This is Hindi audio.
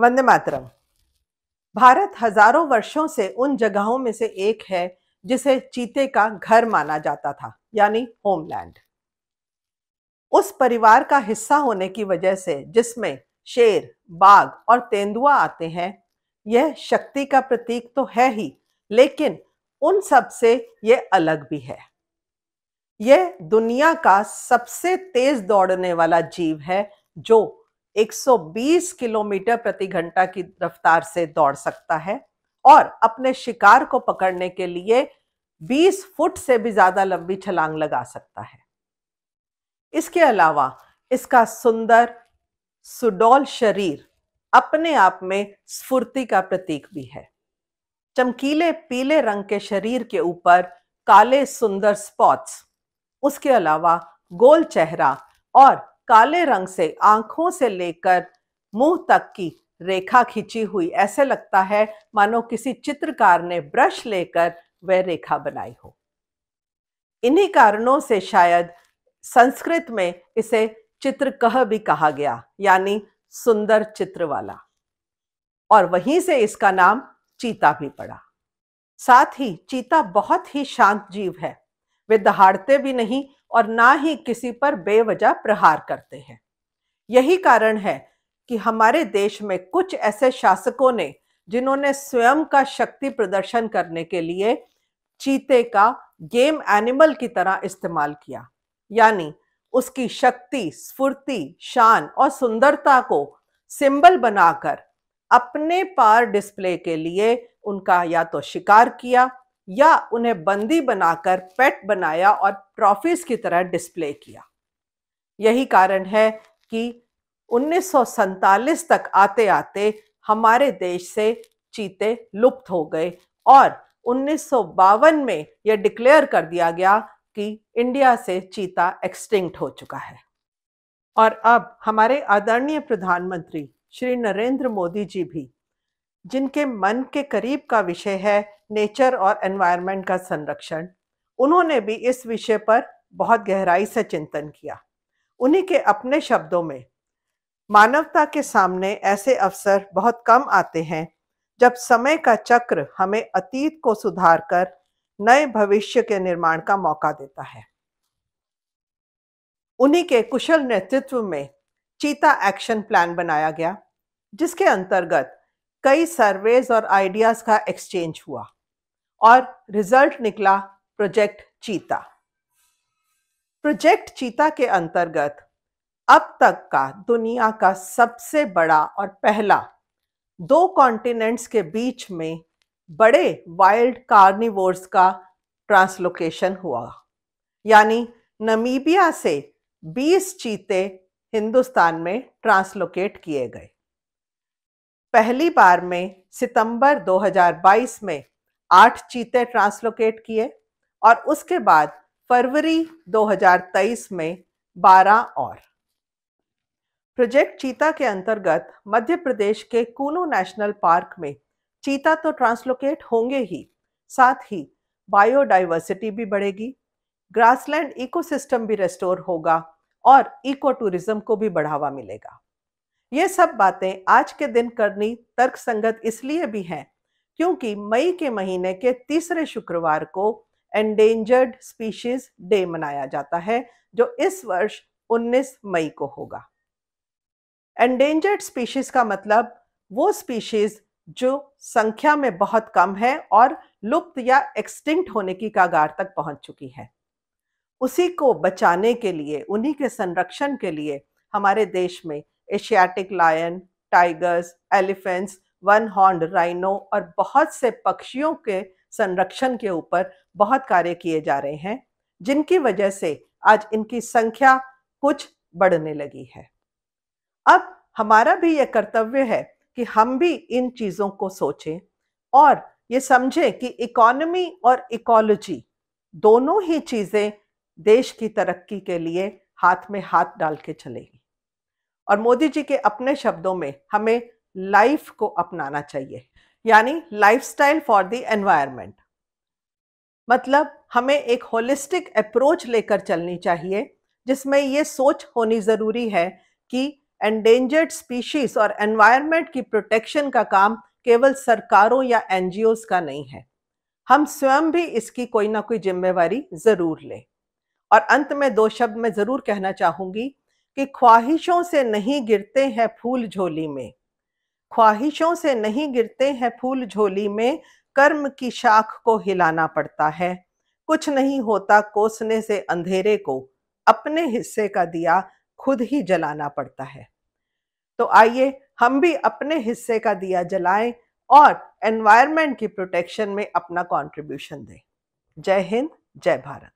वंदे मातरम भारत हजारों वर्षों से उन जगहों में से एक है जिसे चीते का घर माना जाता था यानी होमलैंड उस परिवार का हिस्सा होने की वजह से जिसमें शेर बाघ और तेंदुआ आते हैं यह शक्ति का प्रतीक तो है ही लेकिन उन सब से यह अलग भी है यह दुनिया का सबसे तेज दौड़ने वाला जीव है जो 120 किलोमीटर प्रति घंटा की रफ्तार से दौड़ सकता है और अपने शिकार को पकड़ने के लिए 20 फुट से भी ज्यादा लंबी छलांग लगा सकता है इसके अलावा इसका सुंदर सुडोल शरीर अपने आप में स्फूर्ति का प्रतीक भी है चमकीले पीले रंग के शरीर के ऊपर काले सुंदर स्पॉट्स उसके अलावा गोल चेहरा और काले रंग से आंखों से लेकर मुंह तक की रेखा खींची हुई ऐसे लगता है मानो किसी चित्रकार ने ब्रश लेकर वह रेखा बनाई हो इन्हीं कारणों से शायद संस्कृत में इसे चित्रकह भी कहा गया यानी सुंदर चित्र वाला और वहीं से इसका नाम चीता भी पड़ा साथ ही चीता बहुत ही शांत जीव है वे दहाड़ते भी नहीं और ना ही किसी पर बेवजह प्रहार करते हैं यही कारण है कि हमारे देश में कुछ ऐसे शासकों ने जिन्होंने स्वयं का शक्ति प्रदर्शन करने के लिए चीते का गेम एनिमल की तरह इस्तेमाल किया यानी उसकी शक्ति स्फूर्ति शान और सुंदरता को सिंबल बनाकर अपने पार डिस्प्ले के लिए उनका या तो शिकार किया या उन्हें बंदी बनाकर पेट बनाया और ट्रॉफीज की तरह डिस्प्ले किया यही कारण है कि उन्नीस तक आते आते हमारे देश से चीते लुप्त हो गए और उन्नीस में यह डिक्लेयर कर दिया गया कि इंडिया से चीता एक्सटिंक्ट हो चुका है और अब हमारे आदरणीय प्रधानमंत्री श्री नरेंद्र मोदी जी भी जिनके मन के करीब का विषय है नेचर और एनवायरनमेंट का संरक्षण उन्होंने भी इस विषय पर बहुत गहराई से चिंतन किया उन्हीं के अपने शब्दों में मानवता के सामने ऐसे अवसर बहुत कम आते हैं जब समय का चक्र हमें अतीत को सुधार कर नए भविष्य के निर्माण का मौका देता है उन्हीं के कुशल नेतृत्व में चीता एक्शन प्लान बनाया गया जिसके अंतर्गत कई सर्वेज और आइडियाज का एक्सचेंज हुआ और रिजल्ट निकला प्रोजेक्ट चीता प्रोजेक्ट चीता के अंतर्गत अब तक का दुनिया का सबसे बड़ा और पहला दो कॉन्टिनेंट्स के बीच में बड़े वाइल्ड कार्निवोर्स का ट्रांसलोकेशन हुआ यानी नमीबिया से 20 चीते हिंदुस्तान में ट्रांसलोकेट किए गए पहली बार में सितंबर 2022 में आठ चीते ट्रांसलोकेट किए और उसके बाद फरवरी 2023 में 12 और प्रोजेक्ट चीता के अंतर्गत मध्य प्रदेश के कूनो नेशनल पार्क में चीता तो ट्रांसलोकेट होंगे ही साथ ही बायोडाइवर्सिटी भी बढ़ेगी ग्रासलैंड इकोसिस्टम भी रेस्टोर होगा और इको टूरिज्म को भी बढ़ावा मिलेगा ये सब बातें आज के दिन करनी तर्कसंगत इसलिए भी हैं क्योंकि मई के महीने के तीसरे शुक्रवार को एंडेंजर्ड स्पीशीज डे मनाया जाता है जो इस वर्ष 19 मई को होगा एंडेंजर्ड स्पीशीज का मतलब वो स्पीशीज जो संख्या में बहुत कम है और लुप्त या एक्सटिंक्ट होने की कागार तक पहुंच चुकी है उसी को बचाने के लिए उन्हीं के संरक्षण के लिए हमारे देश में Asiatic lion tigers elephants one horn rhino और बहुत से पक्षियों के संरक्षण के ऊपर बहुत कार्य किए जा रहे हैं जिनकी वजह से आज इनकी संख्या कुछ बढ़ने लगी है अब हमारा भी यह कर्तव्य है कि हम भी इन चीज़ों को सोचें और ये समझें कि इकोनॉमी और इकोलॉजी दोनों ही चीज़ें देश की तरक्की के लिए हाथ में हाथ डाल के चलेगी और मोदी जी के अपने शब्दों में हमें लाइफ को अपनाना चाहिए यानी लाइफस्टाइल फॉर द एनवायरनमेंट मतलब हमें एक होलिस्टिक अप्रोच लेकर चलनी चाहिए जिसमें ये सोच होनी ज़रूरी है कि एंडेंजर्ड स्पीशीज और एनवायरनमेंट की प्रोटेक्शन का काम केवल सरकारों या एन का नहीं है हम स्वयं भी इसकी कोई ना कोई जिम्मेवारी ज़रूर लें और अंत में दो शब्द मैं ज़रूर कहना चाहूँगी कि ख्वाहिशों से नहीं गिरते हैं फूल झोली में ख्वाहिशों से नहीं गिरते हैं फूल झोली में कर्म की शाख को हिलाना पड़ता है कुछ नहीं होता कोसने से अंधेरे को अपने हिस्से का दिया खुद ही जलाना पड़ता है तो आइए हम भी अपने हिस्से का दिया जलाएं और एनवायरनमेंट की प्रोटेक्शन में अपना कंट्रीब्यूशन दें जय हिंद जय भारत